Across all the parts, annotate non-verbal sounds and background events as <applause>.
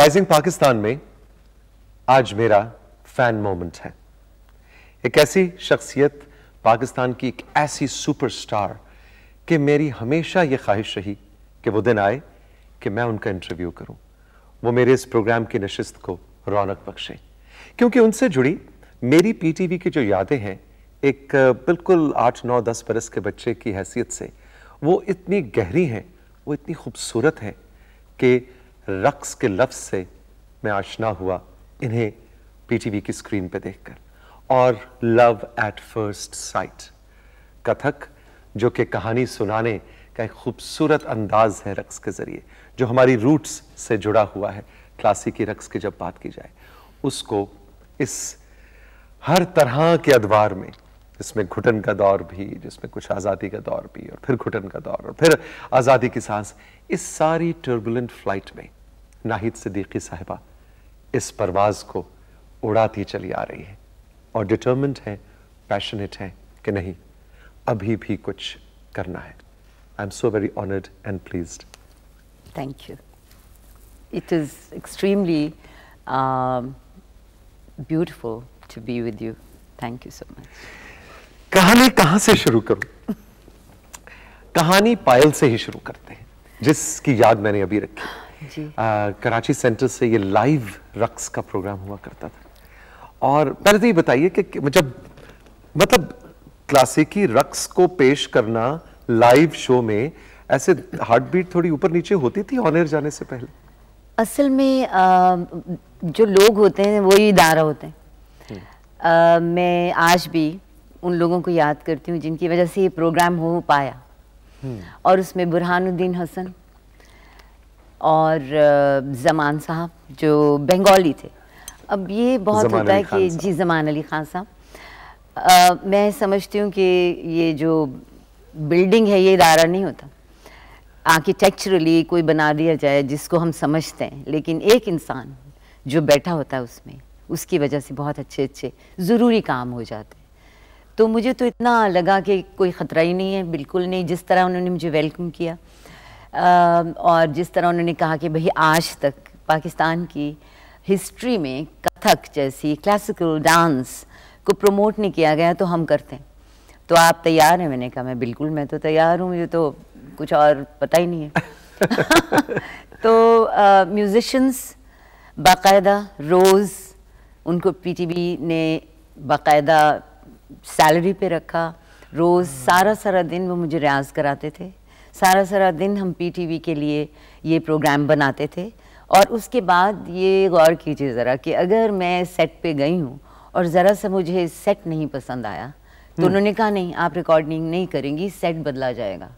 Rising Pakistan में आज मेरा फैन मोमेंट है एक ऐसी शख्सियत पाकिस्तान की एक ऐसी सुपरस्टार कि मेरी हमेशा ये ख्वाहिश रही कि वो दिन आए कि मैं उनका इंटरव्यू करूं वो मेरे इस प्रोग्राम की नशस्त को रौनक बख्शें क्योंकि उनसे जुड़ी मेरी पीटीवी की जो यादें हैं एक बिल्कुल आठ नौ दस बरस के बच्चे की हैसियत से वो इतनी गहरी हैं वो इतनी खूबसूरत हैं कि रक्स के लफ्ज़ से मैं आशना हुआ इन्हें पीटीवी की स्क्रीन पर देखकर और love at first sight Kathak जो कि कहानी सुनाने का एक खूबसूरत अंदाज है रक्स के ज़रिए जो हमारी रूट्स से जुड़ा हुआ है क्लासिकी रक्स की जब बात की जाए उसको इस हर तरह के अदवार में जिसमें घुटन का दौर भी जिसमें कुछ आज़ादी का दौर भी और फिर घुटन का दौर और फिर आज़ादी की सांस इस सारी टर्बुलेंट फ्लाइट में नाहिद सिद्दीकी साहिबा इस परवाज़ को उड़ाती चली आ रही है और डिटर्मेंट है पैशनेट है कि नहीं अभी भी कुछ करना है I am so very honoured and please thank you it is extremely beautiful to be with you thank you so much कहानी कहाँ से शुरू करूँ कहानी पायल से ही शुरू करते हैं जिसकी याद मैंने अभी रखी कराची सेंटर से ये लाइव रक्स का प्रोग्राम हुआ करता था और पहले तो ये बताइए कि जब मतलब क्लासिकी रक्स को पेश करना लाइव शो में ऐसे हार्ट बीट थोड़ी ऊपर नीचे होती थी ऑनर जाने से पहले असल में आ, जो लोग होते हैं वही इदारा होते हैं हम्म। आ, मैं आज भी उन लोगों को याद करती हूँ जिनकी वजह से ये प्रोग्राम हो पाया हम्म। और उसमें बुरहानुद्दीन हसन और जमान साहब जो बंगाली थे अब ये बहुत होता है कि जी जमान अली खान साहब मैं समझती हूँ कि ये जो बिल्डिंग है ये इदारा नहीं होता आर्किटेक्चरली कोई बना दिया जाए जिसको हम समझते हैं लेकिन एक इंसान जो बैठा होता है उसमें उसकी वजह से बहुत अच्छे अच्छे ज़रूरी काम हो जाते हैं तो मुझे तो इतना लगा कि कोई ख़तरा ही नहीं है बिल्कुल नहीं जिस तरह उन्होंने मुझे वेलकम किया और जिस तरह उन्होंने कहा कि भाई आज तक पाकिस्तान की हिस्ट्री में कथक जैसी क्लासिकल डांस को प्रमोट नहीं किया गया तो हम करते हैं तो आप तैयार हैं मैंने कहा मैं बिल्कुल मैं तो तैयार हूँ मुझे तो कुछ और पता ही नहीं है <laughs> <laughs> तो म्यूज़िशंस बाकायदा रोज़ उनको पीटीबी ने बाकायदा सैलरी पे रखा रोज़ हम्म। सारा सारा दिन वो मुझे रियाज़ कराते थे सारा सारा दिन हम पी के लिए ये प्रोग्राम बनाते थे और उसके बाद ये गौर कीजिए ज़रा कि अगर मैं सेट पे गई हूँ और ज़रा सा मुझे सेट नहीं पसंद आया तो हम्म। उन्होंने कहा नहीं आप रिकॉर्डिंग नहीं करेंगी सेट बदला जाएगा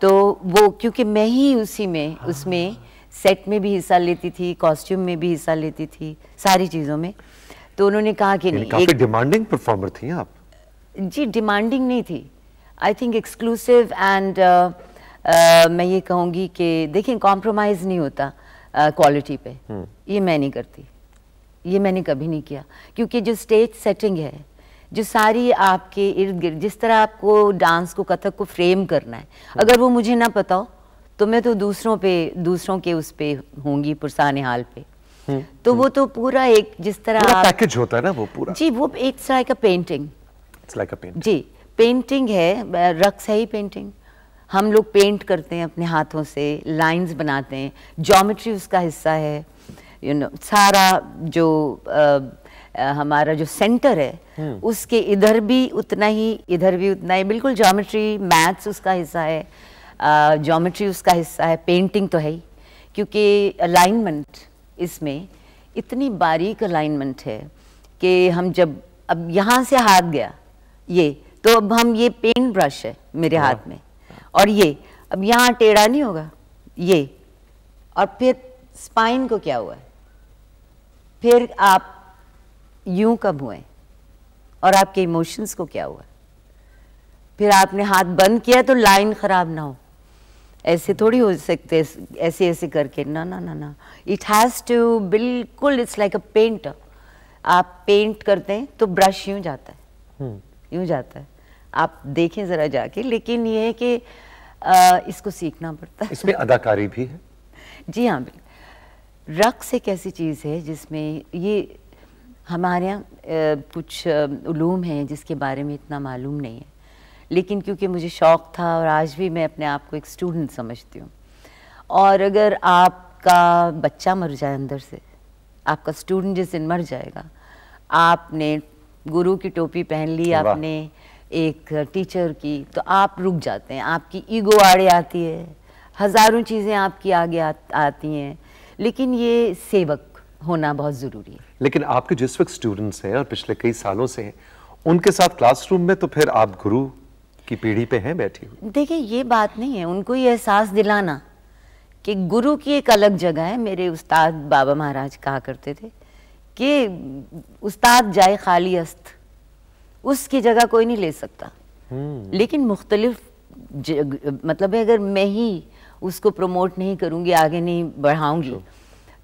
तो वो क्योंकि मैं ही उसी में हाँ। उसमें सेट में भी हिस्सा लेती थी कॉस्ट्यूम में भी हिस्सा लेती थी सारी चीज़ों में तो उन्होंने कहा कि नहीं काफी डिमांडिंग परफॉर्मर थी आप जी डिमांडिंग नहीं थी आई थिंक एक्सक्लूसिव एंड मैं ये कहूँगी कि देखिए कॉम्प्रोमाइज़ नहीं होता क्वालिटी uh, पे hmm. ये मैं नहीं करती ये मैंने कभी नहीं किया क्योंकि जो स्टेज सेटिंग है जो सारी आपके इर्द गिर्द जिस तरह आपको डांस को कथक को फ्रेम करना है hmm. अगर वो मुझे ना पता हो तो मैं तो दूसरों पे दूसरों के उस पे होंगी पुरसान हाल पे हम्म, तो वो तो पूरा एक जिस तरह पैकेज होता है ना वो पूरा जी वो एक तरह का पेंटिंग जी पेंटिंग है रक्स है ही पेंटिंग हम लोग पेंट करते हैं अपने हाथों से लाइंस बनाते हैं जॉमेट्री उसका हिस्सा है यू you नो know, सारा जो आ, आ, हमारा जो सेंटर है हम्म. उसके इधर भी उतना ही इधर भी उतना ही बिल्कुल जॉमेट्री मैथ्स उसका हिस्सा है जॉमेट्री उसका हिस्सा है पेंटिंग तो है ही क्योंकि अलाइनमेंट इसमें इतनी बारीक अलाइनमेंट है कि हम जब अब यहाँ से हाथ गया ये तो अब हम ये पेंट ब्रश है मेरे हाँ। हाथ में और ये अब यहाँ टेढ़ा नहीं होगा ये और फिर स्पाइन को क्या हुआ है फिर आप यूं कब हुए और आपके इमोशंस को क्या हुआ फिर आपने हाथ बंद किया तो लाइन ख़राब ना हो ऐसे थोड़ी हो सकते ऐसे ऐसे करके ना ना ना ना इट हैज़ टू बिल्कुल इट्स लाइक अ पेंट आप पेंट करते हैं तो ब्रश यूं जाता है हम्म। यूं जाता है आप देखें ज़रा जाके लेकिन ये है कि इसको सीखना पड़ता है इसमें अदाकारी भी है जी हाँ बिल्कुल रक्स एक ऐसी चीज़ है जिसमें ये हमारे यहाँ कुछ ूम हैं जिसके बारे में इतना मालूम नहीं है लेकिन क्योंकि मुझे शौक़ था और आज भी मैं अपने आप को एक स्टूडेंट समझती हूँ और अगर आपका बच्चा मर जाए अंदर से आपका स्टूडेंट जिस दिन मर जाएगा आपने गुरु की टोपी पहन ली आपने एक टीचर की तो आप रुक जाते हैं आपकी ईगो आड़े आती है हज़ारों चीज़ें आपकी आगे आ, आती हैं लेकिन ये सेवक होना बहुत ज़रूरी है लेकिन आपके जिस वक्त स्टूडेंट्स हैं और पिछले कई सालों से हैं उनके साथ क्लासरूम में तो फिर आप गुरु की पीढ़ी पे हैं बैठी हुई देखिए ये बात नहीं है उनको ये एहसास दिलाना कि गुरु की एक अलग जगह है मेरे उस्ताद बाबा महाराज कहा करते थे कि उस्ताद जाए खाली अस्त उसकी जगह कोई नहीं ले सकता हम्म। लेकिन मुख्तलिफ मतलब अगर मैं ही उसको प्रमोट नहीं करूँगी आगे नहीं बढ़ाऊँगी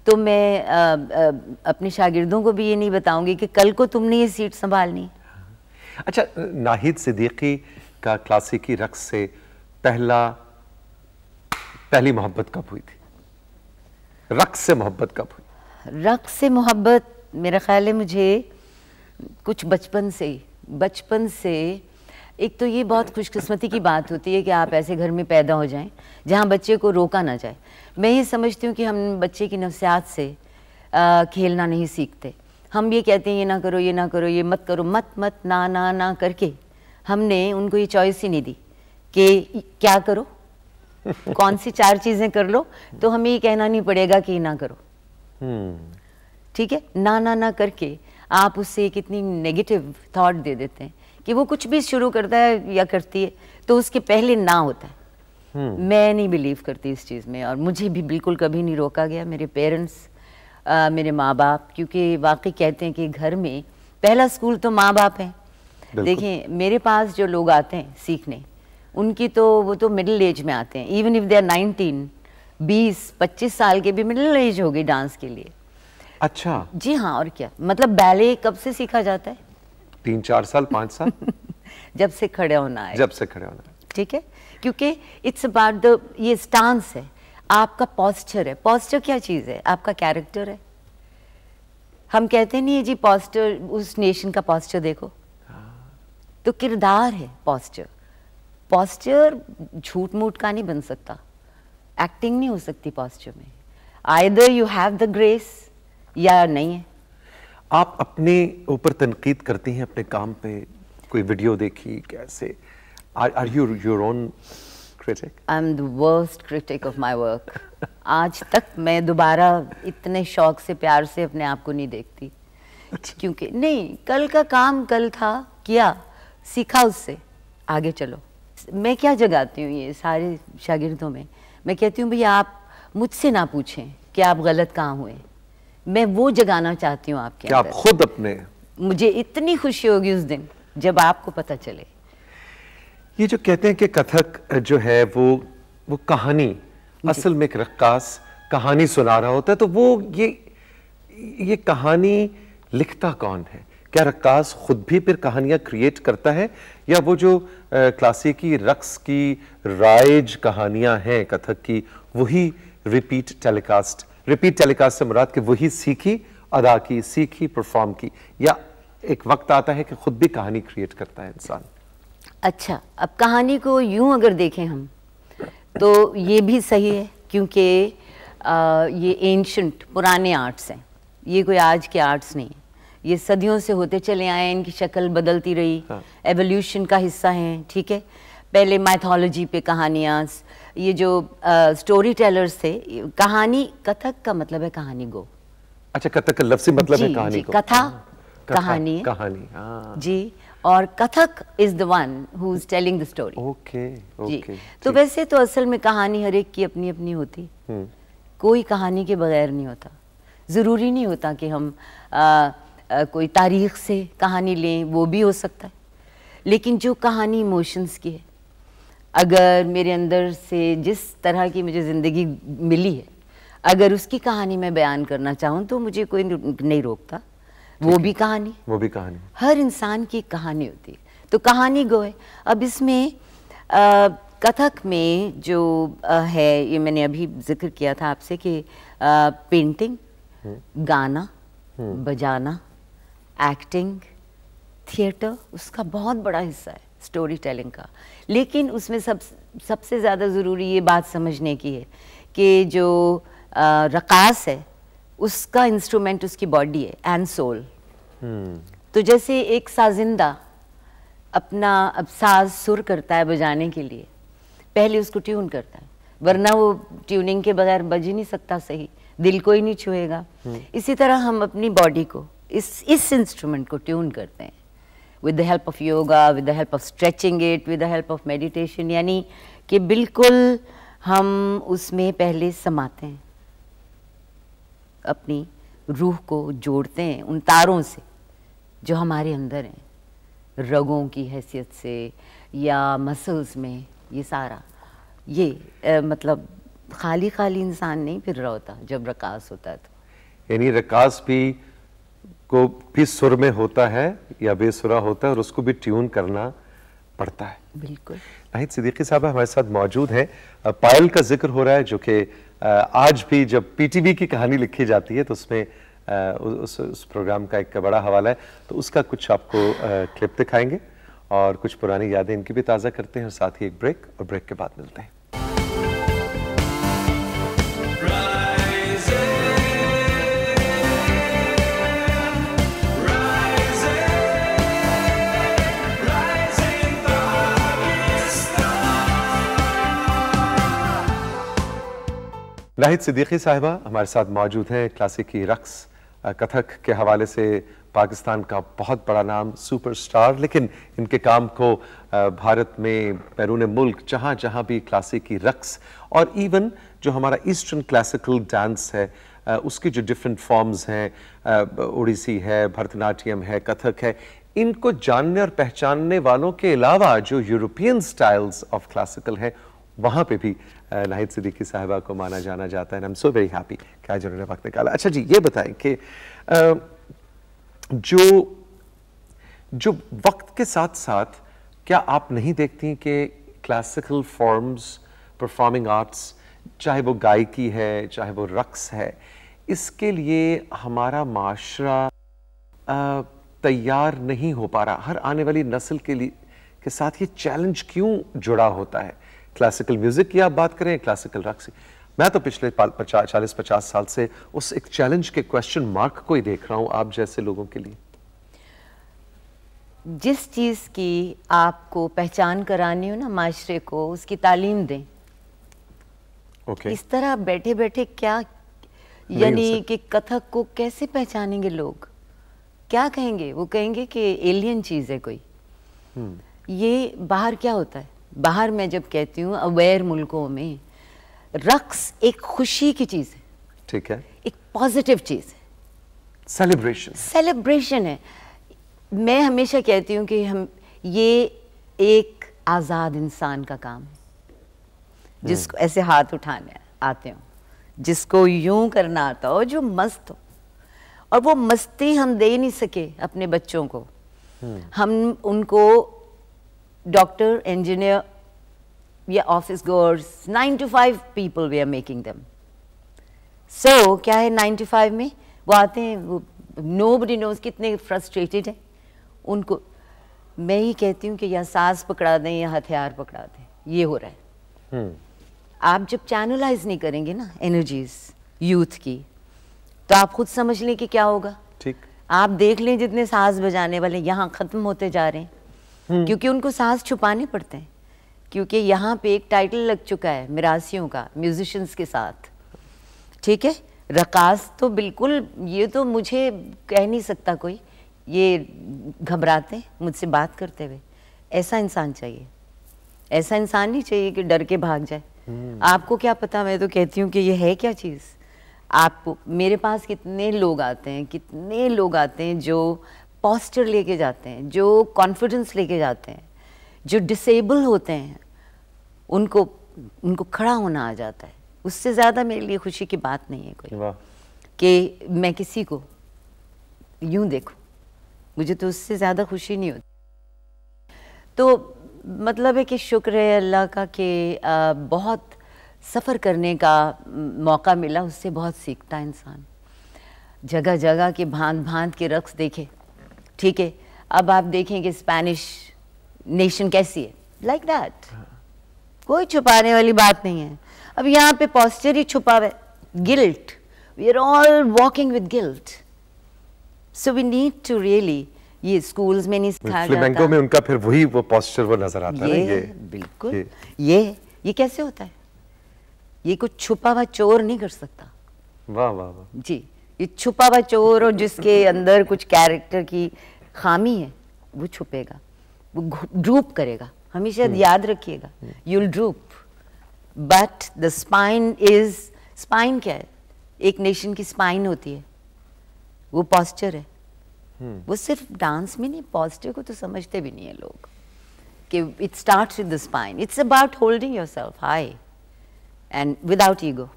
तो मैं आ, आ, अपने शागिर्दों को भी ये नहीं बताऊँगी कि कल को तुमने ये सीट संभालनी अच्छा नाहिद सिद्दीकी का क्लासिकी रक्स से पहला पहली मोहब्बत कब हुई थी रक्स से मोहब्बत कब हुई रक्स से मोहब्बत मेरा ख्याल है मुझे कुछ बचपन से ही बचपन से एक तो ये बहुत खुशकिस्मती की बात होती है कि आप ऐसे घर में पैदा हो जाएं जहाँ बच्चे को रोका ना जाए मैं ये समझती हूँ कि हम बच्चे की नफसियात से आ, खेलना नहीं सीखते हम ये कहते हैं ये ना करो ये ना करो ये मत करो मत मत ना ना ना करके हमने उनको ये चॉइस ही नहीं दी कि क्या करो कौन सी चार चीज़ें कर लो तो हमें ये कहना नहीं पड़ेगा कि ना करो हम्म। ठीक है ना ना ना करके आप उसे कितनी नेगेटिव थॉट दे देते हैं कि वो कुछ भी शुरू करता है या करती है तो उसके पहले ना होता है hmm. मैं नहीं बिलीव करती इस चीज़ में और मुझे भी बिल्कुल कभी नहीं रोका गया मेरे पेरेंट्स मेरे माँ बाप क्योंकि वाकई कहते हैं कि घर में पहला स्कूल तो माँ बाप हैं देखिए मेरे पास जो लोग आते हैं सीखने उनकी तो वो तो मिडिल एज में आते हैं even if they are nineteen बीस पच्चीस साल के भी मिडिल एज हो गई डांस के लिए अच्छा जी हाँ और क्या मतलब बैले कब से सीखा जाता है तीन चार साल पांच साल <laughs> जब से खड़े होना है जब से खड़े होना है ठीक है क्योंकि इट्स अबाउट द ये स्टांस है आपका पॉस्चर है पॉस्चर क्या चीज़ है आपका कैरेक्टर है हम कहते नहीं है जी पॉस्टर उस नेशन का पॉस्चर देखो हाँ। तो किरदार है पॉस्चर पॉस्चर झूठ मूठ का नहीं बन सकता एक्टिंग नहीं हो सकती पॉस्चर में either you have the grace या नहीं है आप अपने ऊपर तनकीद करती हैं अपने काम पे कोई वीडियो देखी कैसे are you your own critic I am the worst critic of my work आज तक मैं दोबारा इतने शौक से प्यार से अपने आप को नहीं देखती अच्छा। क्योंकि नहीं कल का काम कल था किया सीखा उससे आगे चलो मैं क्या जगाती हूँ ये सारे शागिर्दों में मैं कहती हूँ भैया आप मुझसे ना पूछें कि आप गलत कहाँ हुए मैं वो जगाना चाहती हूँ आपके आप खुद अपने मुझे इतनी खुशी होगी उस दिन जब आपको पता चले ये जो कहते हैं कि कथक जो है वो वो कहानी असल में एक रक्कास कहानी सुना रहा होता है तो वो ये ये कहानी लिखता कौन है क्या रक्कास खुद भी फिर कहानियां क्रिएट करता है या वो जो क्लासिकी रक्स की राइज कहानियां हैं कथक की वही रिपीट टेलीकास्ट रिपीट टेलीकास्ट से मुराद कि वही सीखी अदा की सीखी परफॉर्म की या एक वक्त आता है कि खुद भी कहानी क्रिएट करता है इंसान अच्छा अब कहानी को यूं अगर देखें हम तो ये भी सही है क्योंकि ये एंशंट पुराने आर्ट्स हैं ये कोई आज के आर्ट्स नहीं है ये सदियों से होते चले आए इनकी शक्ल बदलती रही एवोल्यूशन हाँ। का हिस्सा हैं ठीक है पहले माइथोलॉजी पे कहानियाँ ये जो स्टोरी टेलर्स थे कहानी कथक का मतलब है कहानी गो अच्छा कथक का लफ्ज मतलब जी, है कहानी को हाँ, कथा कहानी कहानी हाँ। जी और Kathak is the one who is telling the story okay जी तो वैसे तो असल में कहानी हर एक की अपनी अपनी होती हम्म। कोई कहानी के बगैर नहीं होता ज़रूरी नहीं होता कि हम आ, आ, कोई तारीख से कहानी लें वो भी हो सकता है लेकिन जो कहानी इमोशंस की है अगर मेरे अंदर से जिस तरह की मुझे ज़िंदगी मिली है अगर उसकी कहानी मैं बयान करना चाहूँ तो मुझे कोई नहीं रोकता वो भी कहानी वो भी कहानी हर इंसान की कहानी होती है तो कहानी गो है अब इसमें कथक में जो आ, है ये मैंने अभी जिक्र किया था आपसे कि पेंटिंग हम्म। गाना हम्म। बजाना एक्टिंग थिएटर उसका बहुत बड़ा हिस्सा है स्टोरी टेलिंग का लेकिन उसमें सब सबसे ज़्यादा ज़रूरी ये बात समझने की है कि जो रकास है उसका इंस्ट्रूमेंट उसकी बॉडी है एंड सोल हम्म। तो जैसे एक साजिंदा अपना अब साज सुर करता है बजाने के लिए पहले उसको ट्यून करता है वरना वो ट्यूनिंग के बगैर बज ही नहीं सकता सही दिल को ही नहीं छुएगा हम्म। इसी तरह हम अपनी बॉडी को इस इस इंस्ट्रूमेंट को ट्यून करते हैं with the help of yoga with the help of stretching it with the help of meditation यानी कि बिल्कुल हम उसमें पहले समाते हैं अपनी रूह को जोड़ते हैं उन तारों से जो हमारे अंदर हैं रगों की हैसियत से या मसल्स में ये सारा ये आ, मतलब खाली खाली इंसान नहीं फिर रहा होता जब रकास होता है तो यानी रकास भी को भी सुर में होता है या बेसुरा होता है और उसको भी ट्यून करना पड़ता है बिल्कुल नाहिद सिद्दीकी साहब हमारे साथ मौजूद हैं पायल का जिक्र हो रहा है जो कि आज भी जब पीटीवी की कहानी लिखी जाती है तो उसमें उस, उस प्रोग्राम का एक बड़ा हवाला है तो उसका कुछ आपको क्लिप दिखाएंगे और कुछ पुरानी यादें इनकी भी ताज़ा करते हैं और साथ ही एक ब्रेक और ब्रेक के बाद मिलते हैं जाहिद सिद्दीकी साहिबा हमारे साथ मौजूद हैं क्लासिकी रक्स कथक के हवाले से पाकिस्तान का बहुत बड़ा नाम सुपरस्टार लेकिन इनके काम को भारत में बैरून मुल्क जहाँ जहाँ भी क्लासिकी रक्स और इवन जो हमारा ईस्टर्न क्लासिकल डांस है उसकी जो डिफरेंट फॉर्म्स हैं उड़ीसी है भरतनाट्यम है कथक है इनको जानने और पहचानने वालों के अलावा जो यूरोपियन स्टाइल्स ऑफ क्लासिकल हैं वहाँ पे भी नाहिद सिद्दीकी साहबा को माना जाना जाता है I am so very happy कि आज उन्होंने वक्त निकाला अच्छा जी ये बताएं कि जो जो वक्त के साथ साथ क्या आप नहीं देखती कि क्लासिकल फॉर्म्स परफॉर्मिंग आर्ट्स चाहे वो गायकी है चाहे वो रक्स है इसके लिए हमारा माशरा तैयार नहीं हो पा रहा हर आने वाली नस्ल के लिए के साथ ये चैलेंज क्यों जुड़ा होता है क्लासिकल म्यूज़िक की आप बात करें क्लासिकल रक्स मैं तो पिछले चालीस पचास साल से उस एक चैलेंज के क्वेश्चन मार्क को ही देख रहा हूं आप जैसे लोगों के लिए जिस चीज़ की आपको पहचान करानी हो ना माशरे को उसकी तालीम दें okay. इस तरह बैठे बैठे क्या यानी कि कथक को कैसे पहचानेंगे लोग क्या कहेंगे वो कहेंगे कि एलियन चीज़ है कोई hmm. ये बाहर क्या होता है बाहर मैं जब कहती हूँ अवेयर मुल्कों में रक्स एक खुशी की चीज़ है ठीक है एक पॉजिटिव चीज़ है सेलिब्रेशन सेलिब्रेशन है मैं हमेशा कहती हूँ कि हम ये एक आज़ाद इंसान का काम है जिसको हम्म। ऐसे हाथ उठाने आते हो जिसको यूं करना आता हो जो मस्त हो और वो मस्ती हम दे नहीं सके अपने बच्चों को हम्म। हम उनको doctor, engineer, या office goers, 9 to 5 people we are making them. So, क्या है 9 to 5 में वो आते हैं वो nobody knows कितने frustrated हैं उनको मैं ही कहती हूँ कि या सांस पकड़ा दें या हथियार पकड़ा दें ये हो रहा है hmm. आप जब चैनलाइज नहीं करेंगे ना एनर्जीज यूथ की तो आप खुद समझ लें कि क्या होगा ठीक आप देख लें जितने सांस बजाने वाले यहाँ ख़त्म होते जा रहे हैं हम्म। क्योंकि उनको सांस छुपाने पड़ते हैं क्योंकि यहाँ पे एक टाइटल लग चुका है मिरासियों का म्यूजिशंस के साथ ठीक है रकास तो बिल्कुल ये तो मुझे कह नहीं सकता कोई ये घबराते मुझसे बात करते हुए ऐसा इंसान चाहिए ऐसा इंसान नहीं चाहिए कि डर के भाग जाए हम्म। आपको क्या पता मैं तो कहती हूँ कि ये है क्या चीज़ आप मेरे पास कितने लोग आते हैं कितने लोग आते हैं जो पॉस्चर लेके जाते हैं जो कॉन्फिडेंस लेके जाते हैं जो डिसेबल होते हैं उनको उनको खड़ा होना आ जाता है उससे ज़्यादा मेरे लिए खुशी की बात नहीं है कोई कि मैं किसी को यूं देखूं मुझे तो उससे ज़्यादा खुशी नहीं होती तो मतलब है कि शुक्र है अल्लाह का कि बहुत सफ़र करने का मौका मिला उससे बहुत सीखता इंसान जगह जगह के भांत भांत के रक्स देखे ठीक है अब आप देखेंगे स्पेनिश नेशन कैसी है लाइक like दैट कोई छुपाने वाली बात नहीं है अब यहाँ पे पॉस्चर ही छुपा हुआ guilt we are all walking with guilt so we need to really ये स्कूल्स में नहीं सिखाया जाता में उनका फिर वही वो पॉस्चर वो नजर आता है ये, ये बिल्कुल ये।, ये ये कैसे होता है ये कुछ छुपा हुआ चोर नहीं कर सकता वाह वाह वाह जी ये छुपा हुआ चोर और जिसके अंदर कुछ कैरेक्टर की खामी है वो छुपेगा वो ड्रूप करेगा हमेशा हम्म। याद रखिएगा you'll droop but the spine is spine क्या है एक नेशन की स्पाइन होती है वो पॉस्चर है हम्म। वो सिर्फ डांस में नहीं पॉस्चर को तो समझते भी नहीं है लोग कि it start with the spine it's about holding yourself high and without ego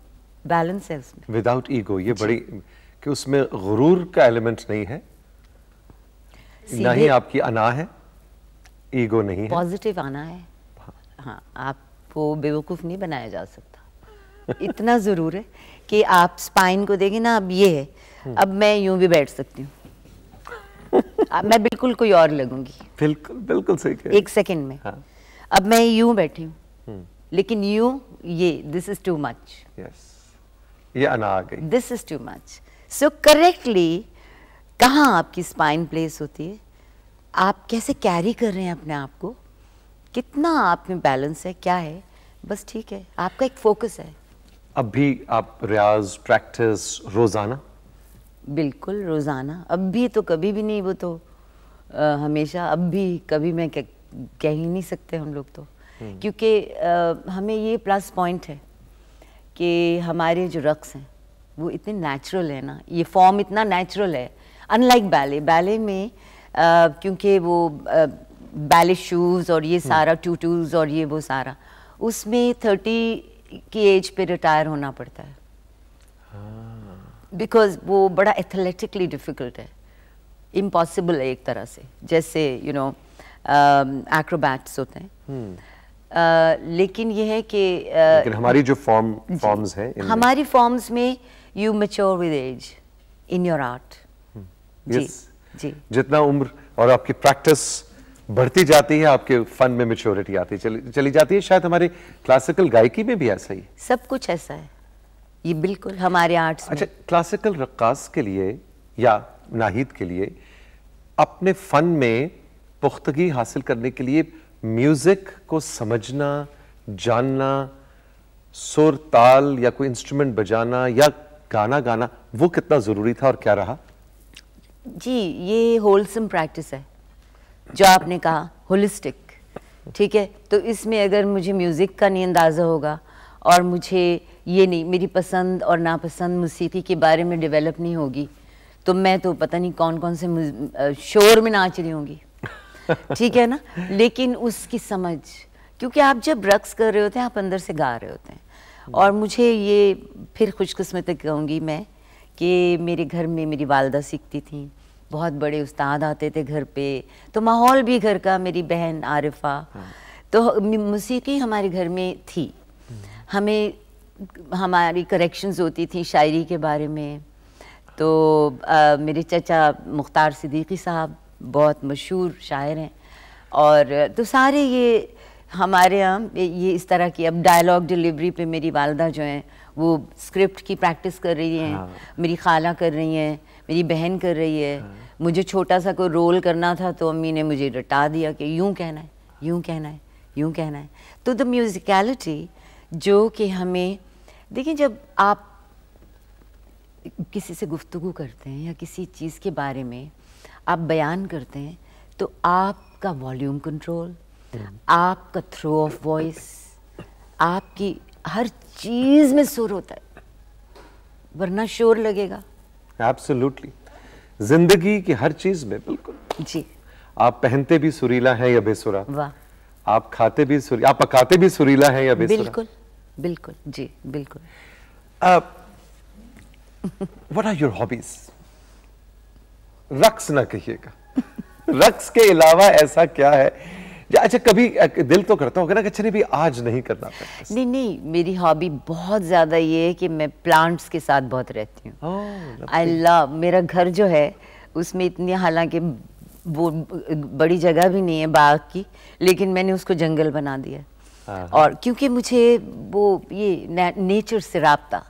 balance है उसमें विदाउट ईगो ये बड़ी कि उसमें गुरूर का एलिमेंट नहीं है ना ही आपकी अना है ईगो नहीं है पॉजिटिव आना है हाँ, आपको बेवकूफ़ नहीं बनाया जा सकता <laughs> इतना ज़रूर है कि आप स्पाइन को देखें ना अब ये है हम्म। अब मैं यूं भी बैठ सकती हूँ <laughs> मैं बिल्कुल कोई और लगूंगी बिल्कुल बिल्कुल सही एक सेकंड में हाँ। अब मैं यूं बैठी हूँ हम्म। लेकिन यूं ये this is too much yes ये अना आ गई this is too much so correctly कहाँ आपकी स्पाइन प्लेस होती है आप कैसे कैरी कर रहे हैं अपने आप को कितना आप में बैलेंस है क्या है बस ठीक है आपका एक फोकस है अब भी आप रियाज प्रैक्टिस रोज़ाना बिल्कुल रोज़ाना अब भी तो कभी भी नहीं वो तो आ, हमेशा अब भी कभी मैं कह, कह ही नहीं सकते हम लोग तो हम्म। क्योंकि हमें ये प्लस पॉइंट है कि हमारे जो रक्स हैं वो इतने नेचुरल है ना ये फॉर्म इतना नेचुरल है अनलाइक बैले बैले में क्योंकि वो बैले शूज़ और ये हम्म। सारा टूटूज़ और ये वो सारा उसमें थर्टी की एज पे रिटायर होना पड़ता है बिकॉज हाँ। वो बड़ा एथलेटिकली डिफ़िकल्ट है इम्पॉसिबल है एक तरह से जैसे यू नो एक्रोबैट्स होते हैं hmm. लेकिन ये है कि हमारी जो फॉर्म फॉर्म्स हैं हमारी फॉर्म्स में you mature with age in your art जी, जी जितना उम्र और आपकी प्रैक्टिस बढ़ती जाती है आपके फन में मेच्योरिटी आती चली चली जाती है शायद हमारे क्लासिकल गायकी में भी ऐसा ही सब कुछ ऐसा है ये बिल्कुल हमारे आर्ट्स अच्छा में। क्लासिकल रक्कास के लिए या नाहिद के लिए अपने फन में पुख्तगी हासिल करने के लिए म्यूजिक को समझना जानना सुर ताल या कोई इंस्ट्रूमेंट बजाना या गाना गाना वो कितना ज़रूरी था और क्या रहा जी ये होलसम प्रैक्टिस है जो आपने कहा होलिस्टिक ठीक है तो इसमें अगर मुझे म्यूज़िक का नहीं अंदाज़ा होगा और मुझे ये नहीं मेरी पसंद और नापसंद मौसीकी के बारे में डेवलप नहीं होगी तो मैं तो पता नहीं कौन कौन से शोर में नाच रही होंगी <laughs> ठीक है ना लेकिन उसकी समझ क्योंकि आप जब रक्स कर रहे होते हैं आप अंदर से गा रहे होते हैं और मुझे ये फिर खुशकस्मत कहूँगी मैं कि मेरे घर में मेरी वालदा सीखती थी बहुत बड़े उस्ताद आते थे घर पे तो माहौल भी घर का मेरी बहन आरिफा हाँ। तो मौसीकी हमारे घर में थी हमें हमारी करेक्शंस होती थी शायरी के बारे में तो आ, मेरे चचा मुख्तार सिद्दीकी साहब बहुत मशहूर शायर हैं और तो सारे ये हमारे यहाँ ये इस तरह की अब डायलॉग डिलीवरी पे मेरी वालदा जो है वो स्क्रिप्ट की प्रैक्टिस कर रही हैं हाँ। मेरी खाला कर रही हैं मेरी बहन कर रही है हाँ। मुझे छोटा सा कोई रोल करना था तो अम्मी ने मुझे रटा दिया कि यूँ कहना है यूँ कहना है यूँ कहना है तो द म्यूज़िकलिटी जो कि हमें देखिए जब आप किसी से गुफ्तु करते हैं या किसी चीज़ के बारे में आप बयान करते हैं तो आपका वॉल्यूम कंट्रोल आपका थ्रो ऑफ वॉइस आपकी हर चीज में सुर होता है वरना शोर लगेगा एब्सोल्युटली जिंदगी की हर चीज में बिल्कुल जी आप पहनते भी सुरीला है या बेसुरा वाह आप खाते भी सुरी आप पकाते भी सुरीला है या बेसुरा बिल्कुल बिल्कुल जी बिल्कुल व्हाट आर योर हॉबीज रक्स ना कहिएगा रक्स के अलावा ऐसा क्या है अच्छा कभी दिल तो करता होगा ना अच्छा भी आज नहीं करना नहीं नहीं मेरी हॉबी बहुत ज़्यादा ये है कि मैं प्लांट्स के साथ बहुत रहती हूँ आई oh, लव मेरा घर जो है उसमें इतनी हालांकि वो बड़ी जगह भी नहीं है बाग की लेकिन मैंने उसको जंगल बना दिया और क्योंकि मुझे वो ये नेचर से रबता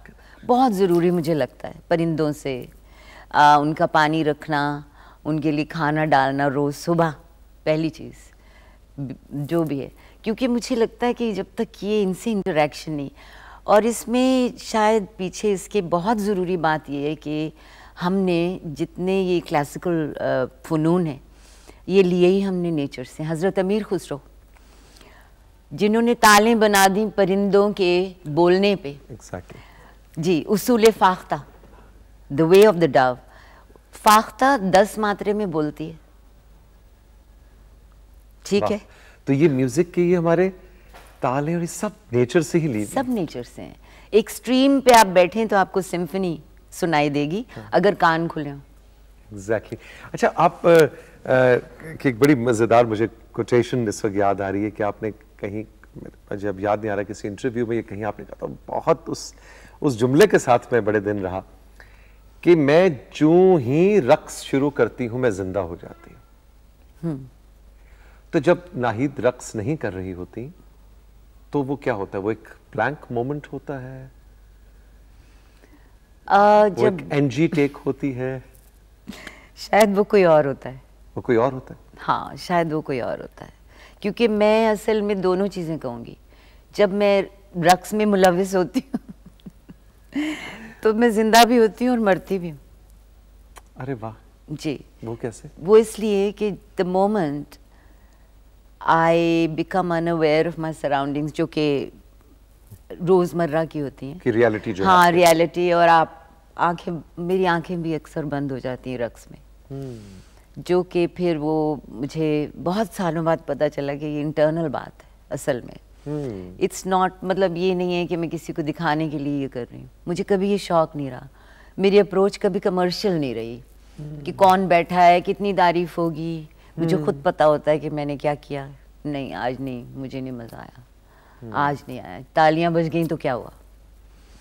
बहुत ज़रूरी मुझे लगता है परिंदों से आ, उनका पानी रखना उनके लिए खाना डालना रोज़ सुबह पहली चीज़ जो भी है क्योंकि मुझे लगता है कि जब तक ये इनसे इंटरेक्शन नहीं और इसमें शायद पीछे इसके बहुत ज़रूरी बात ये है कि हमने जितने ये क्लासिकल फ़नून है ये लिए ही हमने नेचर से हज़रत अमीर खुसरो जिन्होंने तालें बना दी परिंदों के बोलने पे exactly. जी उसूल फाख्ता the way of the dove फाख्ता दस मात्रे में बोलती है ठीक है तो ये म्यूजिक के ये हमारे ताले और ये सब नेचर से ही ली सब नेचर से हैं एक स्ट्रीम पे आप बैठे तो आपको सिम्फनी सुनाई देगी हाँ। अगर कान खुले हों एग्जैक्टली exactly. अच्छा आप आ, आ, की एक बड़ी मज़ेदार मुझे कोटेशन इस वक्त याद आ रही है कि आपने कहीं मुझे अब याद नहीं आ रहा किसी इंटरव्यू में ये कहीं आपने कहा था बहुत उस उस जुमले के साथ मैं बड़े दिन रहा कि मैं जूं ही रक्स शुरू करती हूँ मैं जिंदा हो जाती हूँ हम्म। तो जब नाहिद रक्स नहीं कर रही होती तो वो क्या होता है वो एक ब्लैंक मोमेंट होता है आ, जब एनजी टेक होती है शायद वो कोई और होता है वो कोई और होता है हाँ शायद वो कोई और होता है क्योंकि मैं असल में दोनों चीज़ें कहूंगी जब मैं रक्स में मुलविस होती हूँ तो मैं जिंदा भी होती हूँ और मरती भी हूँ अरे वाह जी वो कैसे वो इसलिए कि the moment I become unaware of my surroundings जो कि रोज़मर्रा की होती हैं कि रियलिटी जो हाँ रियलिटी और आप आंखें मेरी आंखें भी अक्सर बंद हो जाती हैं रक्स में hmm. जो कि फिर वो मुझे बहुत सालों बाद पता चला कि ये इंटरनल बात है असल में इट्स hmm. नॉट मतलब ये नहीं है कि मैं किसी को दिखाने के लिए ये कर रही हूँ मुझे कभी ये शौक नहीं रहा मेरी अप्रोच कभी कमर्शियल नहीं रही hmm. कि कौन बैठा है कितनी तारीफ होगी मुझे खुद हम्म। पता होता है कि मैंने क्या किया नहीं आज नहीं मुझे नहीं मज़ा आया हम्म। आज नहीं आया तालियां बज गई तो क्या हुआ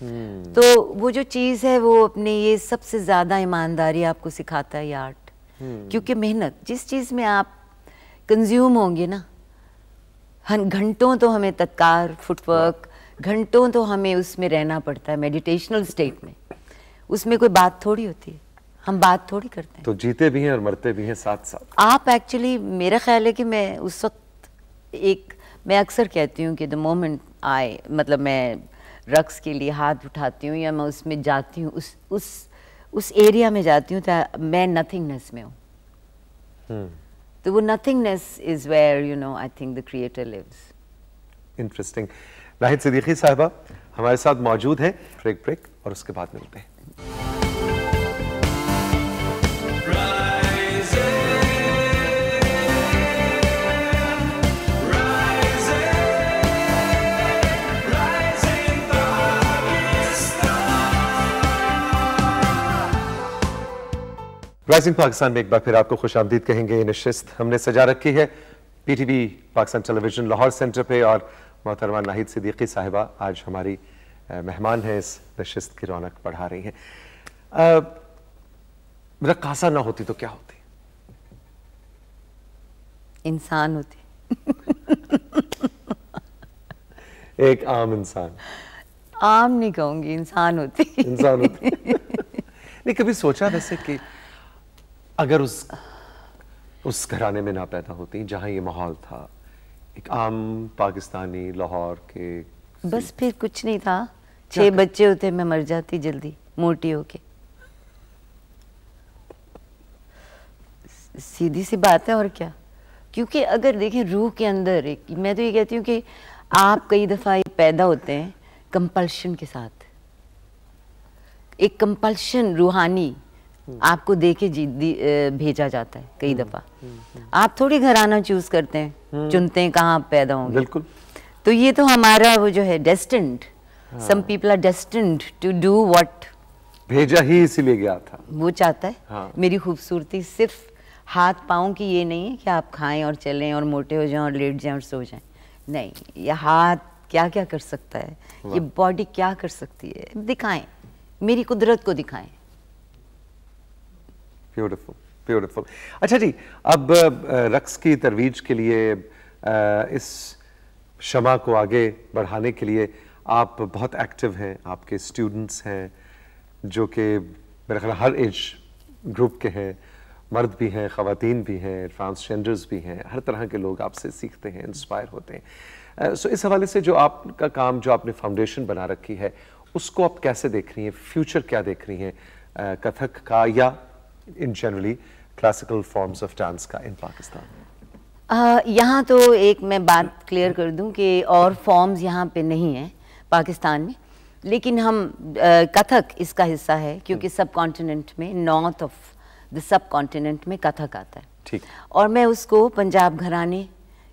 हम्म। तो वो जो चीज़ है वो अपने ये सबसे ज़्यादा ईमानदारी आपको सिखाता है ये आर्ट क्योंकि मेहनत जिस चीज़ में आप कंज्यूम होंगे ना घंटों तो हमें तत्कार फुटवर्क घंटों तो हमें उसमें रहना पड़ता है मेडिटेशनल स्टेट में उसमें कोई बात थोड़ी होती है हम बात थोड़ी करते हैं तो जीते भी हैं और मरते भी हैं साथ साथ आप एक्चुअली मेरा ख्याल है कि मैं उस वक्त एक मैं अक्सर कहती हूँ कि द मोमेंट आए मतलब मैं रक्स के लिए हाथ उठाती हूँ या मैं उसमें जाती हूँ उस उस उस एरिया में जाती हूँ तो मैं नथिंगनेस में हूँ hmm. तो वो nothingness is where you know I think the creator lives interesting Rahid Siddiqui साहबा हमारे साथ मौजूद हैं ब्रेक ब्रेक और उसके बाद मिलते हैं राइजिंग पाकिस्तान में एक बार फिर आपको खुश आमदीद कहेंगे ये नशस्त हमने सजा रखी है PTV Pakistan television Lahore centre पे और मोहतरमा नाहिद सिद्दीकी साहिबा आज हमारी मेहमान हैं इस नशस्त की रौनक बढ़ा रही हैं रक्कासा ना होती तो क्या होती इंसान होती एक आम इंसान आम नहीं कहूंगी इंसान होती इंसान होती नहीं कभी सोचा वैसे कि अगर उस उस घराने में ना पैदा होती जहाँ ये माहौल था एक आम पाकिस्तानी लाहौर के बस फिर कुछ नहीं था छह बच्चे होते मैं मर जाती जल्दी मोटी होके सीधी सी बात है और क्या क्योंकि अगर देखें रूह के अंदर एक मैं तो ये कहती हूँ कि आप कई दफ़ा ये पैदा होते हैं कंपल्शन के साथ एक कंपल्शन रूहानी आपको दे के जी भेजा जाता है कई हम्म, दफ़ा हम्म, हम्म। आप थोड़ी घराना चूज करते हैं चुनते हैं कहाँ पैदा होंगे बिल्कुल तो ये तो हमारा वो जो है destined some people are destined to do what भेजा ही इसीलिए गया था वो चाहता है हाँ। मेरी खूबसूरती सिर्फ हाथ पाओ की ये नहीं है कि आप खाएं और चलें और मोटे हो जाएं और लेट जाएं और सो जाएं नहीं ये हाथ क्या क्या कर सकता है ये बॉडी क्या कर सकती है दिखाएं मेरी कुदरत को दिखाएं ब्यूटीफुल ब्यूटीफुल अच्छा जी अब रक्स की तरवीज के लिए इस शमा को आगे बढ़ाने के लिए आप बहुत एक्टिव हैं आपके स्टूडेंट्स हैं जो कि मेरा ख्याल हर एज ग्रुप के हैं मर्द भी हैं ख़वातीन भी हैं ट्रांसजेंडर्स भी हैं हर तरह के लोग आपसे सीखते हैं इंस्पायर होते हैं सो इस हवाले से जो आपका काम जो आपने फाउंडेशन बना रखी है उसको आप कैसे देख रही हैं फ्यूचर क्या देख रही हैं कथक का या in generally classical forms of dance ka in Pakistan? Uh, यहाँ तो एक मैं बात क्लियर कर दूँ कि और फॉर्म्स यहाँ पे नहीं हैं पाकिस्तान में लेकिन हम uh, कथक इसका हिस्सा है क्योंकि सब हम्म। कॉन्टिनेंट में north of the subcontinent में कथक आता है ठीक और मैं उसको पंजाब घराने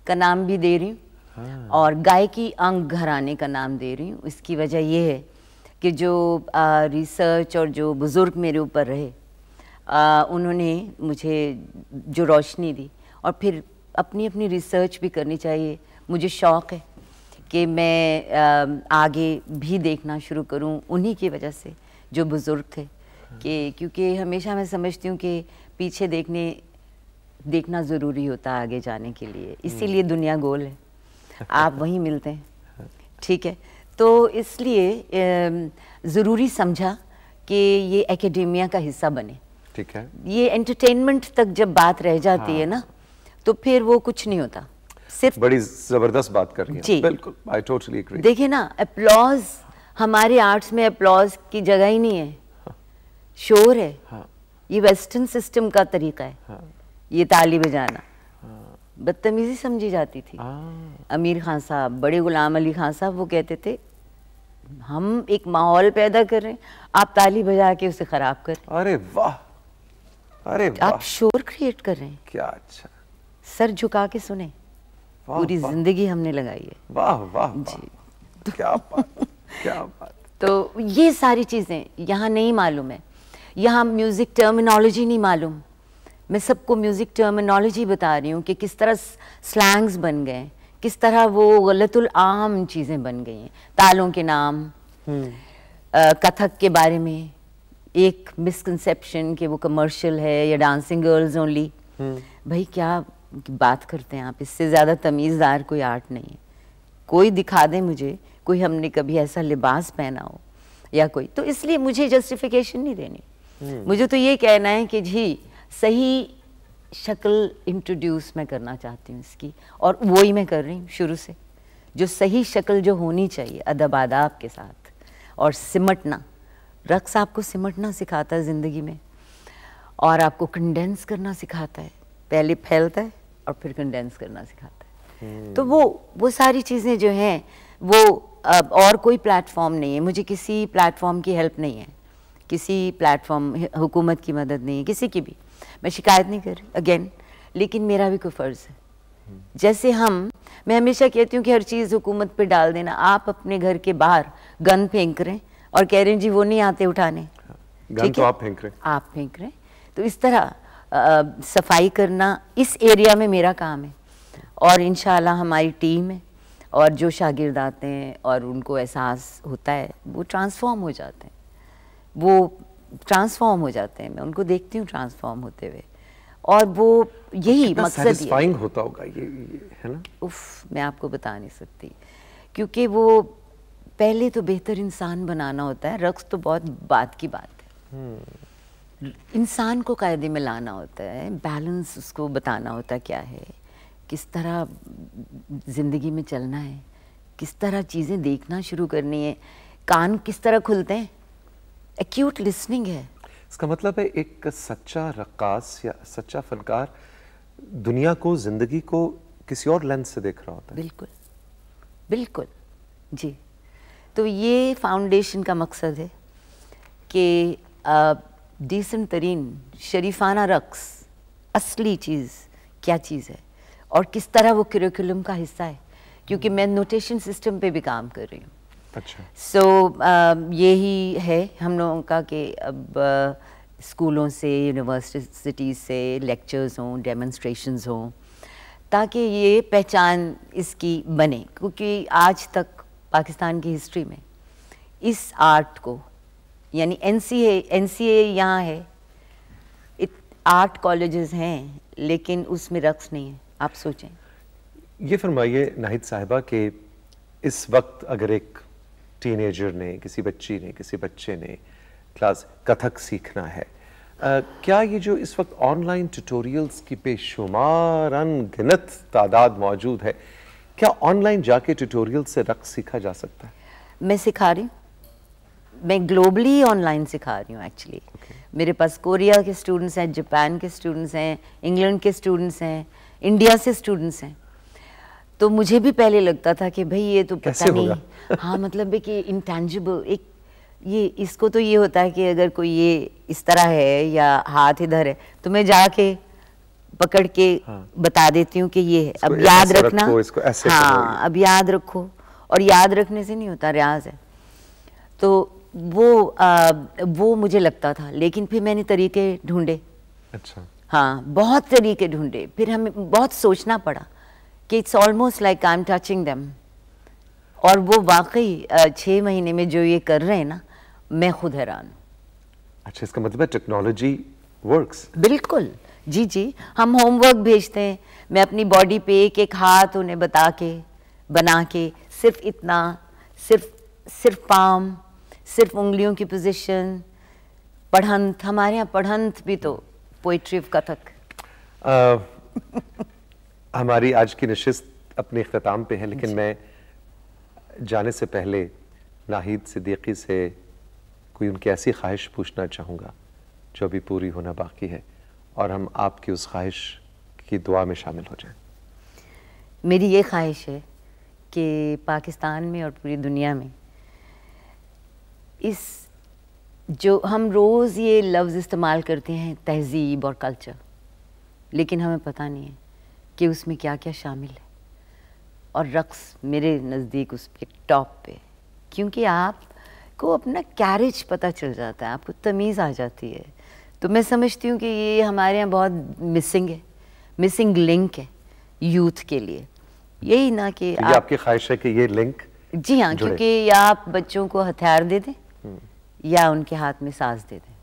का नाम भी दे रही हूँ हाँ। और गायकी अंग घराने का नाम दे रही हूँ इसकी वजह यह है कि जो रिसर्च uh, और जो बुज़ुर्ग मेरे ऊपर रहे आ, उन्होंने मुझे जो रोशनी दी और फिर अपनी अपनी रिसर्च भी करनी चाहिए मुझे शौक़ है कि मैं आ, आगे भी देखना शुरू करूं उन्हीं की वजह से जो बुज़ुर्ग थे कि क्योंकि हमेशा मैं समझती हूँ कि पीछे देखने देखना ज़रूरी होता है आगे जाने के लिए हम्म। इसीलिए दुनिया गोल है आप <laughs> वहीं मिलते हैं ठीक है तो इसलिए ज़रूरी समझा कि ये एकेडमिया का हिस्सा बने ठीक है ये एंटरटेनमेंट तक जब बात रह जाती हाँ। है ना तो फिर वो कुछ नहीं होता सिर्फ बड़ी जबरदस्त बात कर रही है बिल्कुल आई टोटली एग्री देखिए ना अप्लॉज हमारे आर्ट्स में अप्लॉज की जगह ही नहीं है हाँ। शोर है हाँ। ये वेस्टर्न सिस्टम का तरीका है हाँ। ये ताली बजाना हाँ। बदतमीजी समझी जाती थी हाँ। अमीर खान साहब बड़े गुलाम अली खान साहब वो कहते थे हम एक माहौल पैदा कर रहे हैं आप ताली बजा के उसे खराब कर अरे वाह अरे आप शोर क्रिएट कर रहे हैं क्या अच्छा सर झुका के सुने पूरी जिंदगी हमने लगाई है वाह वाह जी तो, क्या बात क्या बात तो ये सारी चीज़ें यहाँ नहीं मालूम है यहाँ म्यूज़िक टर्मिनोलॉजी नहीं मालूम मैं सबको म्यूज़िक टर्मिनोलॉजी बता रही हूँ कि किस तरह स्लैंग्स बन गए किस तरह वो गलतुल आम चीज़ें बन गई हैं तालों के नाम आ, हम्म। कथक के बारे में एक मिसकनसेप्शन कि वो कमर्शियल है या डांसिंग गर्ल्स ओनली भाई क्या बात करते हैं आप इससे ज़्यादा तमीज़दार कोई आर्ट नहीं है कोई दिखा दे मुझे कोई हमने कभी ऐसा लिबास पहना हो या कोई तो इसलिए मुझे जस्टिफिकेशन नहीं देनी हम्म। मुझे तो ये कहना है कि जी सही शक्ल इंट्रोड्यूस मैं करना चाहती हूँ इसकी और वो ही मैं कर रही हूँ शुरू से जो सही शक्ल जो होनी चाहिए अदब आदाब के साथ और सिमटना रक्स आपको सिमटना सिखाता है ज़िंदगी में और आपको कंडेंस करना सिखाता है पहले फैलता है और फिर कंडेंस करना सिखाता है हम्म। तो वो वो सारी चीज़ें जो हैं वो अब और कोई प्लेटफॉर्म नहीं है मुझे किसी प्लेटफॉर्म की हेल्प नहीं है किसी प्लेटफॉर्म हुकूमत की मदद नहीं है किसी की भी मैं शिकायत नहीं कर रही अगेन लेकिन मेरा भी कोई फ़र्ज़ है हम्म। जैसे हम मैं हमेशा कहती हूँ कि हर चीज़ हुकूमत पे डाल देना आप अपने घर के बाहर गन फेंक रहे हैं और कह रहे हैं जी वो नहीं आते उठाने हाँ। गन तो आप फेंक रहे आप फेंक रहे तो इस तरह आ, सफाई करना इस एरिया में मेरा काम है और इन हमारी टीम है और जो शागिर्द आते हैं और उनको एहसास होता है वो ट्रांसफॉर्म हो जाते हैं वो ट्रांसफॉर्म हो जाते हैं मैं उनको देखती हूँ ट्रांसफॉर्म होते हुए और वो यही मकसद होता होगा ये, ये है ना उफ मैं आपको बता नहीं सकती क्योंकि वो पहले तो बेहतर इंसान बनाना होता है रक्स तो बहुत बात की बात है हम्म। इंसान को कायदे में लाना होता है बैलेंस उसको बताना होता क्या है किस तरह ज़िंदगी में चलना है किस तरह चीज़ें देखना शुरू करनी है कान किस तरह खुलते हैं एक्यूट लिसनिंग है इसका मतलब है एक सच्चा रकास या सच्चा फनकार दुनिया को ज़िंदगी को किसी और लेंस से देख रहा होता है बिल्कुल बिल्कुल जी तो ये फाउंडेशन का मकसद है कि डिसेंट तरीन शरीफाना रक्स असली चीज़ क्या चीज़ है और किस तरह वो करिकुलम का हिस्सा है क्योंकि मैं नोटेशन सिस्टम पे भी काम कर रही हूँ अच्छा सो so, यही है हम लोगों का कि अब स्कूलों से यूनिवर्सिटीज़ से लेक्चर्स हों डेमोन्स्ट्रेशंस हों ताकि ये पहचान इसकी बने क्योंकि आज तक पाकिस्तान की हिस्ट्री में इस आर्ट को यानी एन सी एन सी ए यहाँ है इत, आर्ट कॉलेजेस हैं लेकिन उसमें रक्स नहीं है आप सोचें ये फरमाइए नाहिद साहिबा के इस वक्त अगर एक टीनेजर ने किसी बच्ची ने किसी बच्चे ने क्लास कथक सीखना है आ, क्या ये जो इस वक्त ऑनलाइन ट्यूटोरियल्स की बेशुमार अनगिनत तादाद मौजूद है क्या ऑनलाइन जाके ट्यूटोरियल से रक्स सीखा जा सकता है मैं सिखा रही हूँ मैं ग्लोबली ऑनलाइन सिखा रही हूँ एक्चुअली मेरे पास कोरिया के स्टूडेंट्स हैं जापान के स्टूडेंट्स हैं इंग्लैंड के स्टूडेंट्स हैं इंडिया से स्टूडेंट्स हैं तो मुझे भी पहले लगता था कि भाई ये तो पता नहीं हाँ मतलब कि इंटेंजिबल एक ये इसको तो ये होता है कि अगर कोई ये इस तरह है या हाथ इधर है तो मैं जाके पकड़ के हाँ। बता देती हूँ कि ये है अब याद रखना इसको ऐसे हाँ अब याद रखो और याद रखने से नहीं होता रियाज है तो वो आ, वो मुझे लगता था लेकिन फिर मैंने तरीके ढूंढे अच्छा हाँ बहुत तरीके ढूंढे फिर हमें बहुत सोचना पड़ा कि it's almost like I am touching them और वो वाकई छः महीने में जो ये कर रहे हैं ना मैं खुद हैरान अच्छा इसका मतलब है टेक्नोलॉजी वर्क्स बिल्कुल जी जी हम होमवर्क भेजते हैं मैं अपनी बॉडी पे एक एक हाथ उन्हें बता के बना के सिर्फ इतना सिर्फ सिर्फ पाम सिर्फ उंगलियों की पोजीशन पढ़ंत हमारे यहाँ पढ़ंत भी तो पोइट्री ऑफ कथक हमारी आज की नशस्त अपने अख्ताम पे है लेकिन मैं जाने से पहले नाहिद सिद्दीकी से कोई उनकी ऐसी ख्वाहिश पूछना चाहूँगा जो अभी पूरी होना बाकी है और हम आपकी उस ख्वाहिश की दुआ में शामिल हो जाएं मेरी ये ख्वाहिश है कि पाकिस्तान में और पूरी दुनिया में इस जो हम रोज़ ये लफ्ज़ इस्तेमाल करते हैं तहज़ीब और कल्चर लेकिन हमें पता नहीं है कि उसमें क्या क्या शामिल है और रक़्स मेरे नज़दीक उस पर टॉप पे क्योंकि आपको अपना कैरेज पता चल जाता है आपको तमीज़ आ जाती है तो मैं समझती हूँ कि ये हमारे यहाँ बहुत मिसिंग है मिसिंग लिंक है यूथ के लिए यही ना कि तो आप, आपकी ख्वाहिश है कि ये लिंक जी हाँ क्योंकि या आप बच्चों को हथियार दे दें हम्म। या उनके हाथ में सांस दे दें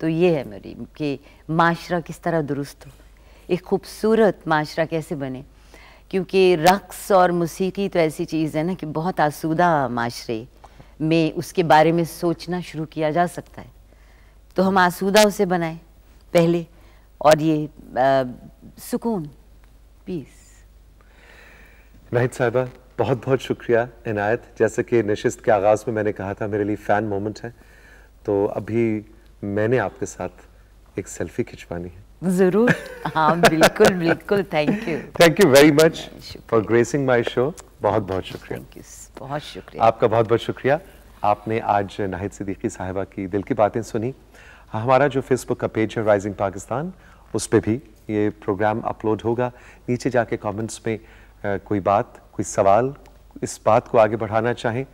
तो ये है मेरी कि माशरा किस तरह दुरुस्त हो एक खूबसूरत माशरा कैसे बने क्योंकि रक़्स और मौसीकी तो ऐसी चीज़ है ना कि बहुत आसूदा माशरे में उसके बारे में सोचना शुरू किया जा सकता है तो हम आसूदा उसे बनाए पहले और ये आ, सुकून पीस नाहिद साहिबा बहुत बहुत शुक्रिया इनायत जैसे कि नशिस्त के आगाज़ में मैंने कहा था मेरे लिए फ़ैन मोमेंट है तो अभी मैंने आपके साथ एक सेल्फी खिंचवानी है ज़रूर हाँ बिल्कुल बिल्कुल thank you thank you very much for gracing my show बहुत बहुत शुक्रिया थैंक यू बहुत शुक्रिया आपका बहुत बहुत शुक्रिया आपने आज नाहिद सिद्दीकी साहिबा की दिल की बातें सुनी हमारा जो फेसबुक का पेज है राइजिंग पाकिस्तान उस पर भी ये प्रोग्राम अपलोड होगा नीचे जाके कमेंट्स में आ, कोई बात कोई सवाल इस बात को आगे बढ़ाना चाहें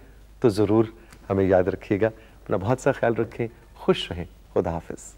तो ज़रूर हमें याद रखिएगा अपना बहुत सा ख्याल रखें खुश रहें खुदा हाफिज़